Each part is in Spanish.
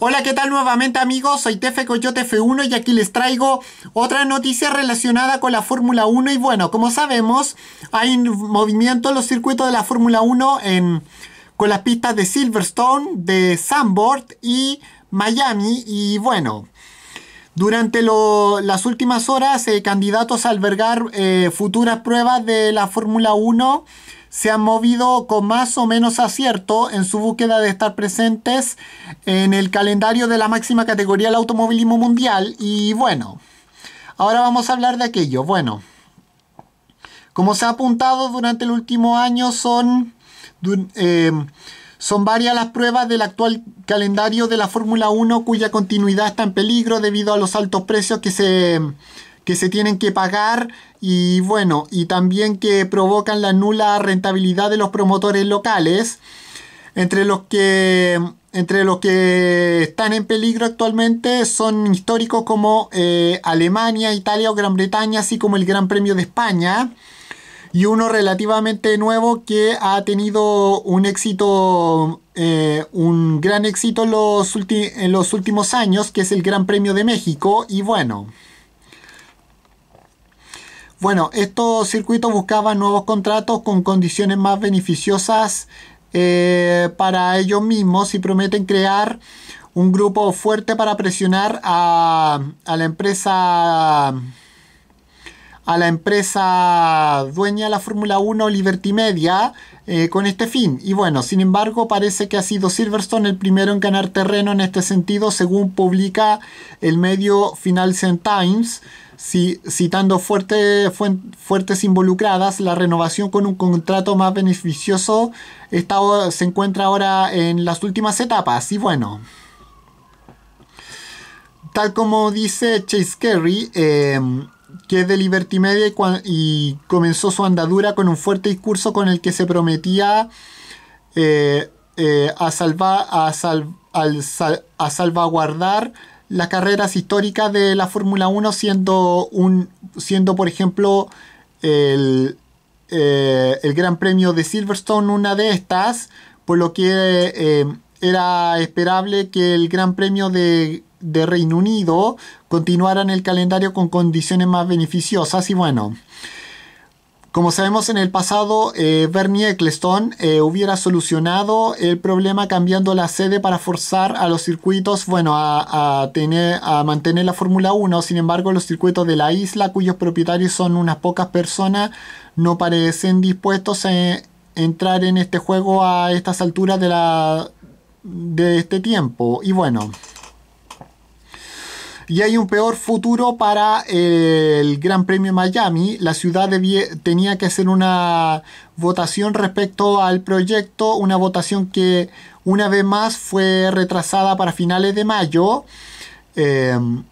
Hola, ¿qué tal nuevamente amigos? Soy Tefe Coyote F1 y aquí les traigo otra noticia relacionada con la Fórmula 1 y bueno, como sabemos, hay movimiento en los circuitos de la Fórmula 1 en, con las pistas de Silverstone, de Sanborn y Miami y bueno... Durante las últimas horas, eh, candidatos a albergar eh, futuras pruebas de la Fórmula 1 se han movido con más o menos acierto en su búsqueda de estar presentes en el calendario de la máxima categoría del automovilismo mundial. Y bueno, ahora vamos a hablar de aquello. Bueno, como se ha apuntado durante el último año, son... Eh, son varias las pruebas del actual calendario de la Fórmula 1 cuya continuidad está en peligro debido a los altos precios que se que se tienen que pagar y bueno, y también que provocan la nula rentabilidad de los promotores locales, entre los que entre los que están en peligro actualmente son históricos como eh, Alemania, Italia o Gran Bretaña, así como el Gran Premio de España. Y uno relativamente nuevo que ha tenido un éxito, eh, un gran éxito los en los últimos años, que es el Gran Premio de México. Y bueno, bueno, estos circuitos buscaban nuevos contratos con condiciones más beneficiosas eh, para ellos mismos y prometen crear un grupo fuerte para presionar a la empresa a la empresa dueña de la Fórmula 1, Liberty Media, eh, con este fin. Y bueno, sin embargo, parece que ha sido Silverstone el primero en ganar terreno en este sentido, según publica el medio Financial Times. citando fuertes involucradas, la renovación con un contrato más beneficioso se encuentra ahora en las últimas etapas. Y bueno, tal como dice Chase Carey, eh, que es de Liberty Media y, comenzó su andadura con un fuerte discurso con el que se prometía eh, eh, a, a, a salvaguardar las carreras históricas de la Fórmula 1 siendo, siendo por ejemplo eh, el, Gran Premio de Silverstone una de estas, por lo que era esperable que el Gran Premio de de Reino Unido ...continuarán el calendario con condiciones más beneficiosas y bueno. Como sabemos en el pasado, eh, Bernie Eccleston eh, hubiera solucionado el problema cambiando la sede para forzar a los circuitos, bueno, a, tener, a mantener la Fórmula 1. Sin embargo, los circuitos de la isla, cuyos propietarios son unas pocas personas, no parecen dispuestos a eh, entrar en este juego a estas alturas de, la, de este tiempo. Y bueno y hay un peor futuro para eh, el Gran Premio Miami. La ciudad tenía que hacer una votación respecto al proyecto, una votación que una vez más fue retrasada para finales de mayo. Em,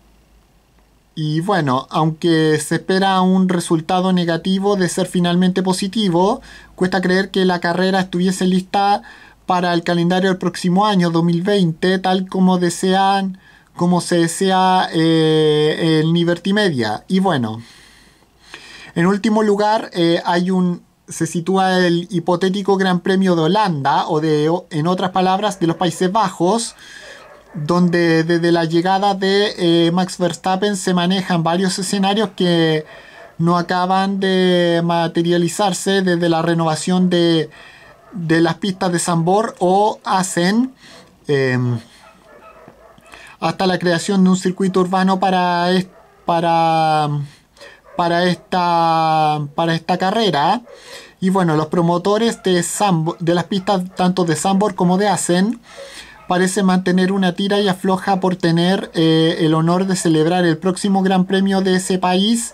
y bueno, aunque se espera un resultado negativo de ser finalmente positivo, cuesta creer que la carrera estuviese lista para el calendario del próximo año 2020, tal como desean como se desea el eh, en Liberty Media. Y bueno, en último lugar eh, hay un se sitúa el hipotético Gran Premio de Holanda o de en otras palabras de los Países Bajos donde desde la llegada de eh, Max Verstappen se manejan varios escenarios que no acaban de materializarse desde la renovación de, las pistas de Zambor o hacen hasta la creación de un circuito urbano para, para, para, esta, para esta carrera. Y bueno, los promotores de, de las pistas tanto de Sambor como de Asen parece mantener una tira y afloja por tener eh, el honor de celebrar el próximo Gran Premio de ese país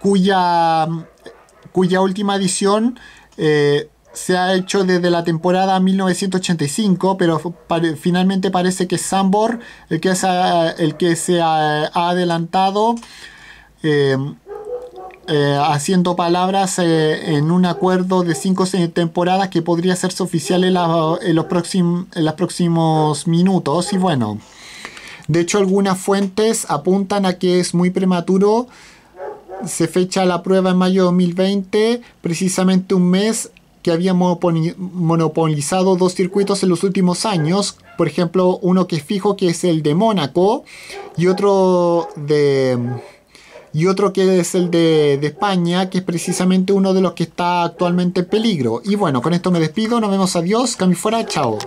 cuya, cuya última edición eh, se ha hecho desde la temporada 1985, pero finalmente parece que Sambor el que, el que se ha, adelantado eh, eh, haciendo palabras eh, en un acuerdo de cinco temporadas que podría hacerse oficial en, los, en los próximos minutos. Y bueno, de hecho algunas fuentes apuntan a que es muy prematuro. Se fecha la prueba en mayo de 2020, precisamente un mes que había monopolizado dos circuitos en los últimos años, por ejemplo, uno que es fijo que es el de Mónaco y otro de y otro que es el de, de, España, que es precisamente uno de los que está actualmente en peligro. Y bueno, con esto me despido, nos vemos, adiós, cami fuera, chao.